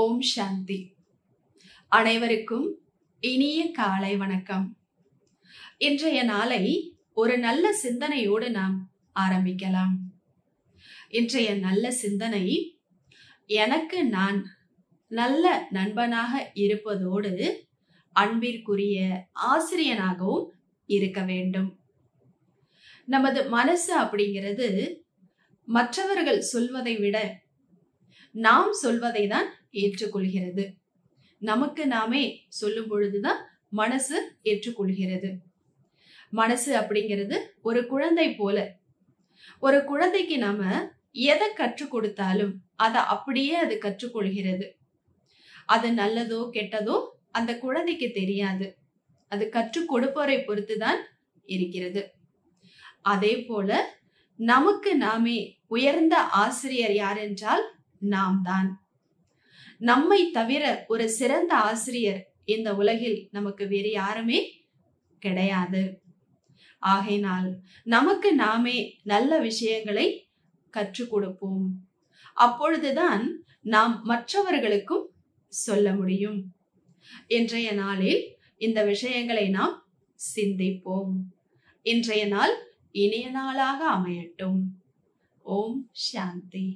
ஓம் சாந்தி அனைவருக்கும் இனிய காலை வணக்கம் இன்றைய நாளை ஒரு நல்ல சிந்தனையோடு நாம் ஆரம்பிக்கலாம் இன்றைய நல்ல சிந்தனை எனக்கு நான் நல்ல நண்பனாக இருப்பதோடு அன்பிற்குரிய ஆசிரியனாகவும் இருக்க வேண்டும் நமது மனசு அப்படிங்கிறது மற்றவர்கள் சொல்வதை விட நாம் சொல்வதை தான் ஏற்றுக்கொள்கிறது நமக்கு நாமே சொல்லும் பொழுதுதான் மனசு ஏற்றுக்கொள்கிறது மனசு அப்படிங்கிறது ஒரு குழந்தை போல ஒரு குழந்தைக்கு நாம எதை கற்றுக் கொடுத்தாலும் அதை அப்படியே அது கற்றுக்கொள்கிறது அது நல்லதோ கெட்டதோ அந்த குழந்தைக்கு தெரியாது அது கற்றுக் கொடுப்பவரை பொறுத்துதான் இருக்கிறது அதே போல நமக்கு நாமே உயர்ந்த ஆசிரியர் யார் என்றால் நாம் தான் நம்மை தவிர ஒரு சிறந்த ஆசிரியர் இந்த உலகில் நமக்கு வேறு யாருமே கிடையாது ஆகையினால் நமக்கு நாமே நல்ல விஷயங்களை கற்றுக் கொடுப்போம் அப்பொழுதுதான் நாம் மற்றவர்களுக்கும் சொல்ல முடியும் இன்றைய நாளில் இந்த விஷயங்களை நாம் சிந்திப்போம் இன்றைய நாள் இனிய நாளாக அமையட்டும் ஓம் சாந்தி